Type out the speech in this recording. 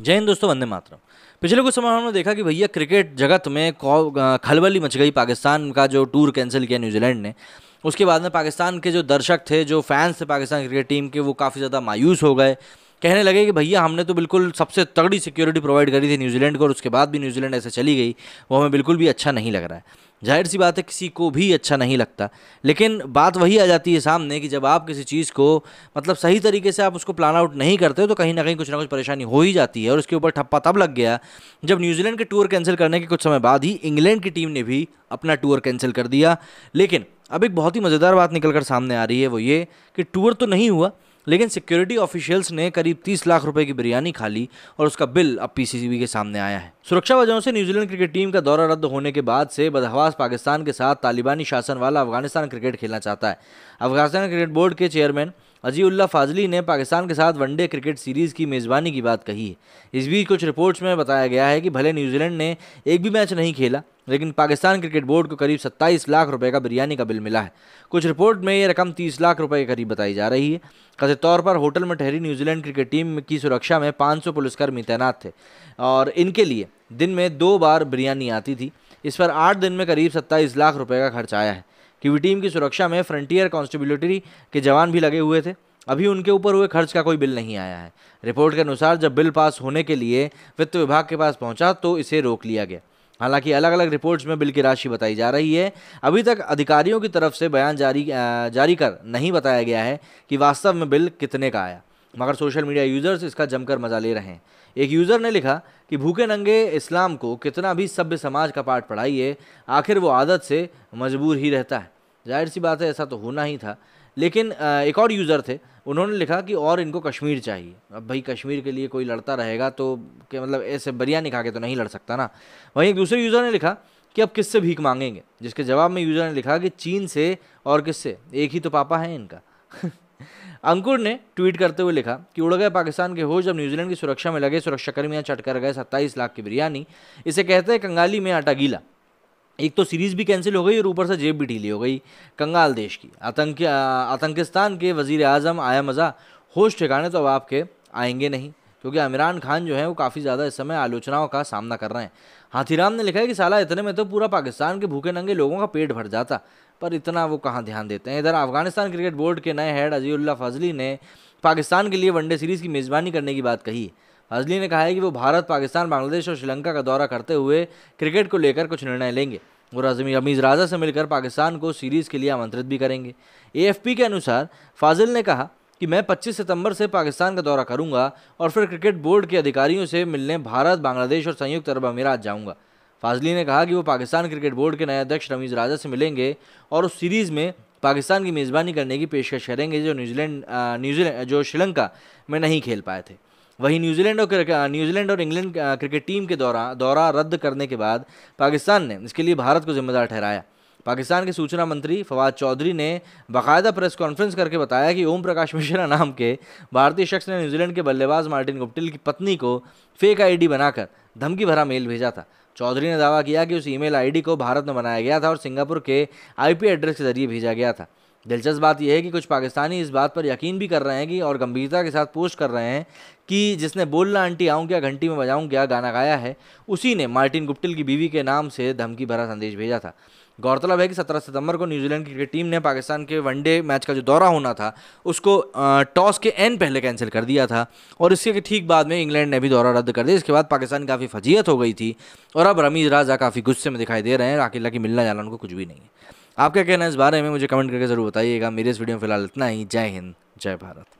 जय हिंद दोस्तों वंदे मातरम पिछले कुछ समय हमने देखा कि भैया क्रिकेट जगत में खलबली मच गई पाकिस्तान का जो टूर कैंसिल किया न्यूजीलैंड ने उसके बाद में पाकिस्तान के जो दर्शक थे जो फैंस थे पाकिस्तान क्रिकेट टीम के वो काफ़ी ज़्यादा मायूस हो गए कहने लगे कि भैया हमने तो बिल्कुल सबसे तगड़ी सिक्योरिटी प्रोवाइड करी थी न्यूजीलैंड को और उसके बाद भी न्यूजीलैंड ऐसे चली गई वो हमें बिल्कुल भी अच्छा नहीं लग रहा है जाहिर सी बात है किसी को भी अच्छा नहीं लगता लेकिन बात वही आ जाती है सामने कि जब आप किसी चीज़ को मतलब सही तरीके से आप उसको प्लान आउट नहीं करते तो कहीं ना कहीं कुछ ना कुछ परेशानी हो ही जाती है और उसके ऊपर ठप्पा तब लग गया जब न्यूजीलैंड के टूर कैंसिल करने के कुछ समय बाद ही इंग्लैंड की टीम ने भी अपना टूर कैंसिल कर दिया लेकिन अब एक बहुत ही मज़ेदार बात निकल कर सामने आ रही है वो ये कि टूर तो नहीं हुआ लेकिन सिक्योरिटी ऑफिशियल्स ने करीब 30 लाख रुपए की बिरयानी खा ली और उसका बिल अब पीसीसीबी के सामने आया है सुरक्षा वजहों से न्यूजीलैंड क्रिकेट टीम का दौरा रद्द होने के बाद से बदहवास पाकिस्तान के साथ तालिबानी शासन वाला अफगानिस्तान क्रिकेट खेलना चाहता है अफगानिस्तान क्रिकेट बोर्ड के चेयरमैन अजीउल्ला फाजली ने पाकिस्तान के साथ वनडे क्रिकेट सीरीज की मेज़बानी की बात कही है इस बीच कुछ रिपोर्ट्स में बताया गया है कि भले न्यूजीलैंड ने एक भी मैच नहीं खेला लेकिन पाकिस्तान क्रिकेट बोर्ड को करीब 27 लाख रुपए का बिरयानी का बिल मिला है कुछ रिपोर्ट में ये रकम 30 लाख रुपए के करीब बताई जा रही है कथित तौर पर होटल में ठहरी न्यूजीलैंड क्रिकेट टीम की सुरक्षा में 500 पुलिसकर्मी तैनात थे और इनके लिए दिन में दो बार बिरयानी आती थी इस पर आठ दिन में करीब सत्ताईस लाख रुपये का खर्च आया है क्योंकि टीम की सुरक्षा में फ्रंटियर कॉन्स्टिब्यूटरी के जवान भी लगे हुए थे अभी उनके ऊपर हुए खर्च का कोई बिल नहीं आया है रिपोर्ट के अनुसार जब बिल पास होने के लिए वित्त विभाग के पास पहुंचा तो इसे रोक लिया गया हालांकि अलग अलग रिपोर्ट्स में बिल की राशि बताई जा रही है अभी तक अधिकारियों की तरफ से बयान जारी जारी कर नहीं बताया गया है कि वास्तव में बिल कितने का आया मगर सोशल मीडिया यूज़र्स इसका जमकर मजा ले रहे हैं एक यूज़र ने लिखा कि भूखे नंगे इस्लाम को कितना भी सभ्य समाज का पाठ पढ़ाइए आखिर वो आदत से मजबूर ही रहता है जाहिर सी बात है ऐसा तो होना ही था लेकिन एक और यूज़र थे उन्होंने लिखा कि और इनको कश्मीर चाहिए अब भाई कश्मीर के लिए कोई लड़ता रहेगा तो के मतलब ऐसे बरिया खा के तो नहीं लड़ सकता ना वहीं एक दूसरे यूज़र ने लिखा कि अब किससे भीख मांगेंगे जिसके जवाब में यूज़र ने लिखा कि चीन से और किससे एक ही तो पापा है इनका अंकुर ने ट्वीट करते हुए लिखा कि उड़ गए पाकिस्तान के होश जब न्यूजीलैंड की सुरक्षा में लगे सुरक्षाकर्मियां चटकर गए सत्ताईस लाख की बिरयानी इसे कहते हैं कंगाली में आटा गीला एक तो सीरीज़ भी कैंसिल हो गई और ऊपर से जेब भी ढीली हो गई कंगाल देश की आतंक आतंकिस्तान के वज़ी अजम आया मज़ा होश ठिकाने तो अब आपके आएंगे नहीं क्योंकि इमरान खान जो है वो काफ़ी ज़्यादा इस समय आलोचनाओं का सामना कर रहे हैं हाथीराम ने लिखा है कि साला इतने में तो पूरा पाकिस्तान के भूखे नंगे लोगों का पेट भर जाता पर इतना वो कहाँ ध्यान देते हैं इधर अफगानिस्तान क्रिकेट बोर्ड के नए हेड अजीउल्ला फजली ने पाकिस्तान के लिए वनडे सीरीज़ की मेज़बानी करने की बात कही फजली ने कहा है कि वो भारत पाकिस्तान बांग्लादेश और श्रीलंका का दौरा करते हुए क्रिकेट को लेकर कुछ निर्णय लेंगे और अजमी रमीज़ राजा से मिलकर पाकिस्तान को सीरीज़ के लिए आमंत्रित भी करेंगे एएफपी के अनुसार फाजिल ने कहा कि मैं 25 सितंबर से पाकिस्तान का दौरा करूंगा और फिर क्रिकेट बोर्ड के अधिकारियों से मिलने भारत बांग्लादेश और संयुक्त अरब अमीरात जाऊंगा फाजली ने कहा कि वो पाकिस्तान क्रिकेट बोर्ड के नए अध्यक्ष रमीज़ राजा से मिलेंगे और उस सीरीज़ में पाकिस्तान की मेज़बानी करने की पेशकश करेंगे जो न्यूजीलैंड न्यूजीलैंड जो श्रीलंका में नहीं खेल पाए थे वहीं न्यूजीलैंड और न्यूजीलैंड और इंग्लैंड क्रिकेट टीम के दौरा दौरा रद्द करने के बाद पाकिस्तान ने इसके लिए भारत को जिम्मेदार ठहराया पाकिस्तान के सूचना मंत्री फवाद चौधरी ने बाकायदा प्रेस कॉन्फ्रेंस करके बताया कि ओम प्रकाश मिश्रा नाम के भारतीय शख्स ने न्यूजीलैंड के बल्लेबाज मार्टिन गुप्टिल की पत्नी को फेक आईडी बनाकर धमकी भरा मेल भेजा था चौधरी ने दावा किया कि उस ईमेल आईडी को भारत में बनाया गया था और सिंगापुर के आईपी एड्रेस के जरिए भेजा गया था दिलचस्प बात यह है कि कुछ पाकिस्तानी इस बात पर यकीन भी कर रहे हैं कि और गंभीरता के साथ पोस्ट कर रहे हैं कि जिसने बोलना आंटी आऊँ क्या घंटी में बजाऊँ क्या गाना गाया है उसी ने मार्टिन गुप्टिल की बीवी के नाम से धमकी भरा संदेश भेजा था गौरतलब है कि 17 सितंबर को न्यूजीलैंड क्रिकेट टीम ने पाकिस्तान के वनडे मैच का जो दौरा होना था उसको टॉस के एन पहले कैंसिल कर दिया था और इसके ठीक बाद में इंग्लैंड ने भी दौरा रद्द कर दिया इसके बाद पाकिस्तान काफ़ी फजीयत हो गई थी और अब रमीज राजा काफ़ी गुस्से में दिखाई दे रहे हैं अकेला की मिलना जाना उनको कुछ भी नहीं है आपका कहना इस बारे में मुझे कमेंट करके ज़रूर बताइएगा मेरे इस वीडियो में फिलहाल इतना ही जय हिंद जय भारत